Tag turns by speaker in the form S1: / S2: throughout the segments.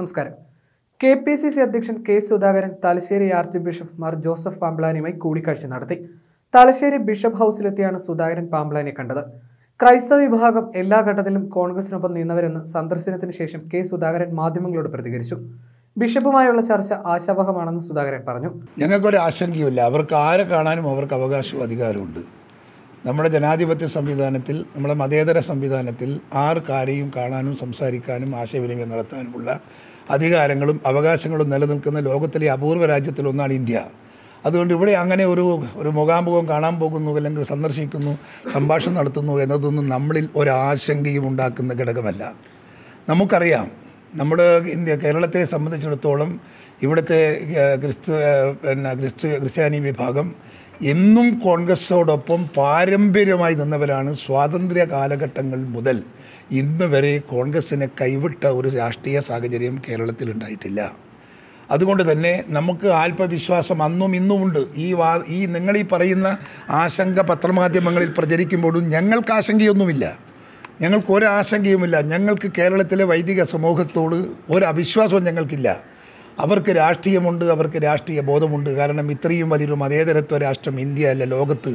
S1: നമസ്കാരം K P C C അധ്യക്ഷൻ K Sudhakaran Thalassery archbishop Mar Joseph പാമ്പ്ലാനിയുമായി കൂടിക്കാഴ്ച നടത്തി തലശ്ശേരി ബിഷപ്പ് ഹൗസിലെത്തിയാണ് സുധാകരൻ പാമ്പ്ലാനെ കണ്ടത് ക്രൈസ്തവ വിഭാഗം എല്ലാ ഘട്ടത്തിലും കോൺഗ്രസിനൊപ്പം നിന്നവരെന്ന് സന്ദർശനത്തിന് ശേഷം കെ സുധാകരൻ
S2: മാധ്യമങ്ങളോട് പ്രതികരിച്ചു
S1: ബിഷപ്പുമായുള്ള ചർച്ച ആശാവഹമാണെന്ന് സുധാകരൻ പറഞ്ഞു
S2: ഞങ്ങൾക്കൊരു ആശങ്കയുമില്ല അവർക്ക് ആരെ കാണാനും അവർക്ക് അവകാശവും അധികാരമുണ്ട് നമ്മുടെ ജനാധിപത്യ സംവിധാനത്തിൽ നമ്മുടെ മതേതര സംവിധാനത്തിൽ ആർക്കാരെയും കാണാനും സംസാരിക്കാനും ആശയവിനിമയം നടത്താനുമുള്ള അധികാരങ്ങളും അവകാശങ്ങളും നിലനിൽക്കുന്ന ലോകത്തിലെ അപൂർവ രാജ്യത്തിലൊന്നാണ് ഇന്ത്യ അതുകൊണ്ട് ഇവിടെ അങ്ങനെ ഒരു ഒരു മുഖാമുഖം കാണാൻ പോകുന്നു അല്ലെങ്കിൽ സന്ദർശിക്കുന്നു സംഭാഷണം നടത്തുന്നു എന്നതൊന്നും നമ്മളിൽ ഒരാശങ്കയും ഉണ്ടാക്കുന്ന ഘടകമല്ല നമുക്കറിയാം നമ്മുടെ ഇന്ത്യ കേരളത്തെ സംബന്ധിച്ചിടത്തോളം ഇവിടുത്തെ ക്രിസ്തു പിന്നെ ക്രിസ്തു ക്രിസ്ത്യാനി വിഭാഗം എന്നും കോൺഗ്രസ്സോടൊപ്പം പാരമ്പര്യമായി നിന്നവരാണ് സ്വാതന്ത്ര്യ കാലഘട്ടങ്ങൾ മുതൽ ഇന്ന് വരെ കോൺഗ്രസ്സിനെ കൈവിട്ട ഒരു രാഷ്ട്രീയ സാഹചര്യം കേരളത്തിൽ ഉണ്ടായിട്ടില്ല അതുകൊണ്ട് തന്നെ നമുക്ക് ആത്മവിശ്വാസം അന്നും ഇന്നുമുണ്ട് ഈ വാ ഈ നിങ്ങളീ പറയുന്ന ആശങ്ക പത്രമാധ്യമങ്ങളിൽ പ്രചരിക്കുമ്പോഴും ഞങ്ങൾക്ക് ആശങ്കയൊന്നുമില്ല ഞങ്ങൾക്ക് ആശങ്കയുമില്ല ഞങ്ങൾക്ക് കേരളത്തിലെ വൈദിക സമൂഹത്തോട് ഒരു അവിശ്വാസവും ഞങ്ങൾക്കില്ല അവർക്ക് രാഷ്ട്രീയമുണ്ട് അവർക്ക് രാഷ്ട്രീയ ബോധമുണ്ട് കാരണം ഇത്രയും വലിയൊരു മതേതരത്വ രാഷ്ട്രം ഇന്ത്യ അല്ല ലോകത്ത്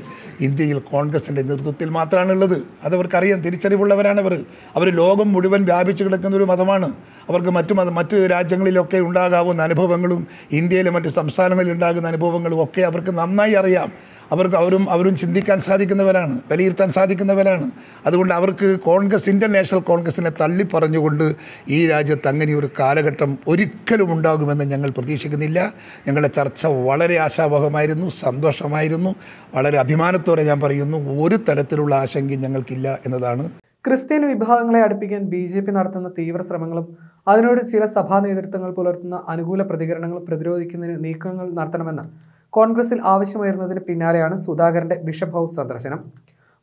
S2: ഇന്ത്യയിൽ കോൺഗ്രസിൻ്റെ നേതൃത്വത്തിൽ മാത്രമാണുള്ളത് അതവർക്കറിയാം തിരിച്ചറിവുള്ളവരാണവർ അവർ ലോകം മുഴുവൻ വ്യാപിച്ചു കിടക്കുന്ന ഒരു മതമാണ് അവർക്ക് മറ്റു മത മറ്റ് രാജ്യങ്ങളിലൊക്കെ ഉണ്ടാകാവുന്ന അനുഭവങ്ങളും ഇന്ത്യയിലെ മറ്റ് സംസ്ഥാനങ്ങളിൽ ഉണ്ടാകുന്ന അനുഭവങ്ങളും ഒക്കെ അവർക്ക് നന്നായി അറിയാം അവർക്ക് അവരും അവരും ചിന്തിക്കാൻ സാധിക്കുന്നവരാണ് വിലയിരുത്താൻ സാധിക്കുന്നവരാണ് അതുകൊണ്ട് അവർക്ക് കോൺഗ്രസ് ഇൻ്റർനാഷണൽ കോൺഗ്രസിനെ തള്ളി പറഞ്ഞുകൊണ്ട് ഈ രാജ്യത്ത് അങ്ങനെ ഒരു കാലഘട്ടം ഒരിക്കലും ഉണ്ടാകുമെന്ന് ഞങ്ങൾ പ്രതീക്ഷിക്കുന്നില്ല ഞങ്ങളുടെ ചർച്ച വളരെ ആശാവഹമായിരുന്നു സന്തോഷമായിരുന്നു വളരെ അഭിമാനത്തോടെ ഞാൻ പറയുന്നു ഒരു തരത്തിലുള്ള ആശങ്കയും ഞങ്ങൾക്കില്ല എന്നതാണ്
S1: ക്രിസ്ത്യൻ വിഭാഗങ്ങളെ അടുപ്പിക്കാൻ ബി ജെ പി നടത്തുന്ന തീവ്ര ശ്രമങ്ങളും അതിനോട് ചില സഭാ നേതൃത്വങ്ങൾ പുലർത്തുന്ന അനുകൂല പ്രതികരണങ്ങൾ പ്രതിരോധിക്കുന്നതിന് നീക്കങ്ങൾ നടത്തണമെന്ന് കോൺഗ്രസിൽ ആവശ്യമുയർന്നതിന് പിന്നാലെയാണ് സുധാകരന്റെ ബിഷപ്പ് ഹൗസ് സന്ദർശനം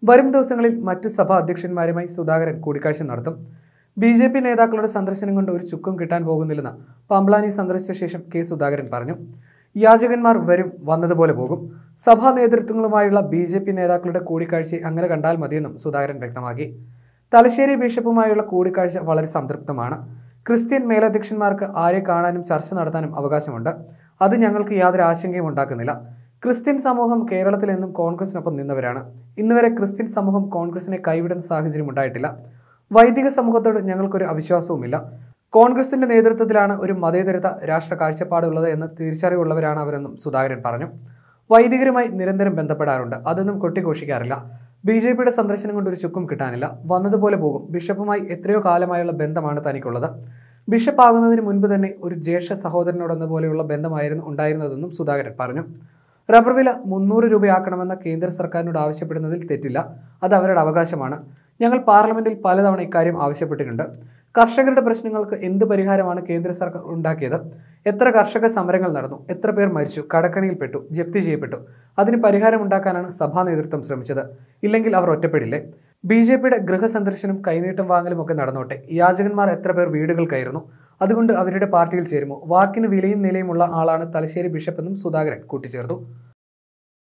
S1: വരും ദിവസങ്ങളിൽ മറ്റു സഭാ അധ്യക്ഷന്മാരുമായി സുധാകരൻ കൂടിക്കാഴ്ച നടത്തും ബി ജെ പി നേതാക്കളുടെ സന്ദർശനം കൊണ്ട് ഒരു ചുക്കും കിട്ടാൻ പോകുന്നില്ലെന്ന് പംബ്ലാനി സന്ദർശിച്ച ശേഷം കെ സുധാകരൻ പറഞ്ഞു യാചകന്മാർ വരും വന്നതുപോലെ പോകും സഭാ നേതൃത്വങ്ങളുമായുള്ള ബി ജെ പി നേതാക്കളുടെ കൂടിക്കാഴ്ച അങ്ങനെ കണ്ടാൽ മതിയെന്നും സുധാകരൻ വ്യക്തമാക്കി തലശ്ശേരി ബിഷപ്പുമായുള്ള കൂടിക്കാഴ്ച വളരെ സംതൃപ്തമാണ് ക്രിസ്ത്യൻ മേലധ്യക്ഷന്മാർക്ക് ആരെ കാണാനും ചർച്ച നടത്താനും അവകാശമുണ്ട് അത് ഞങ്ങൾക്ക് യാതൊരു ആശങ്കയും ഉണ്ടാക്കുന്നില്ല ക്രിസ്ത്യൻ സമൂഹം കേരളത്തിൽ നിന്നും കോൺഗ്രസിനൊപ്പം നിന്നവരാണ് ഇന്നുവരെ ക്രിസ്ത്യൻ സമൂഹം കോൺഗ്രസിനെ കൈവിടുന്ന സാഹചര്യം ഉണ്ടായിട്ടില്ല വൈദിക സമൂഹത്തോട് ഞങ്ങൾക്കൊരു അവിശ്വാസവുമില്ല കോൺഗ്രസിന്റെ നേതൃത്വത്തിലാണ് ഒരു മതേതരത രാഷ്ട്ര കാഴ്ചപ്പാടുള്ളത് എന്ന് തിരിച്ചറിവുള്ളവരാണ് അവരെന്നും സുധാകരൻ പറഞ്ഞു വൈദികരുമായി നിരന്തരം ബന്ധപ്പെടാറുണ്ട് അതൊന്നും കൊട്ടിഘോഷിക്കാറില്ല ബി ജെ പിയുടെ സന്ദർശനം കൊണ്ട് ഒരു ചുക്കും കിട്ടാനില്ല വന്നതുപോലെ പോകും ബിഷപ്പുമായി എത്രയോ കാലമായുള്ള ബന്ധമാണ് തനിക്കുള്ളത് ബിഷപ്പാകുന്നതിന് മുൻപ് തന്നെ ഒരു ജ്യേഷ്ഠ സഹോദരനോടെന്ന പോലെയുള്ള ബന്ധമായിരുന്നു ഉണ്ടായിരുന്നതെന്നും സുധാകരൻ പറഞ്ഞു റബ്ബർ വില മുന്നൂറ് രൂപയാക്കണമെന്ന കേന്ദ്ര സർക്കാരിനോട് ആവശ്യപ്പെടുന്നതിൽ തെറ്റില്ല അത് അവരുടെ അവകാശമാണ് ഞങ്ങൾ പാർലമെന്റിൽ പലതവണ ഇക്കാര്യം ആവശ്യപ്പെട്ടിട്ടുണ്ട് കർഷകരുടെ പ്രശ്നങ്ങൾക്ക് എന്ത് പരിഹാരമാണ് കേന്ദ്ര സർക്കാർ ഉണ്ടാക്കിയത് എത്ര കർഷക സമരങ്ങൾ നടന്നു എത്ര പേർ മരിച്ചു കടക്കണിയിൽപ്പെട്ടു ജപ്തി ചെയ്യപ്പെട്ടു അതിന് പരിഹാരം ഉണ്ടാക്കാനാണ് സഭാ നേതൃത്വം ശ്രമിച്ചത് ഇല്ലെങ്കിൽ അവർ ഒറ്റപ്പെടില്ലേ ബി ജെ പിയുടെ ഗൃഹസന്ദർശനം കൈനീട്ടം വാങ്ങലും ഒക്കെ നടന്നോട്ടെ യാചകന്മാർ എത്ര പേർ വീടുകൾ കയറുന്നു അതുകൊണ്ട് അവരുടെ പാർട്ടിയിൽ ചേരുമോ വാക്കിന് വിലയും നിലയുമുള്ള ആളാണ് തലശ്ശേരി ബിഷപ്പെന്നും സുധാകരൻ കൂട്ടിച്ചേർത്തു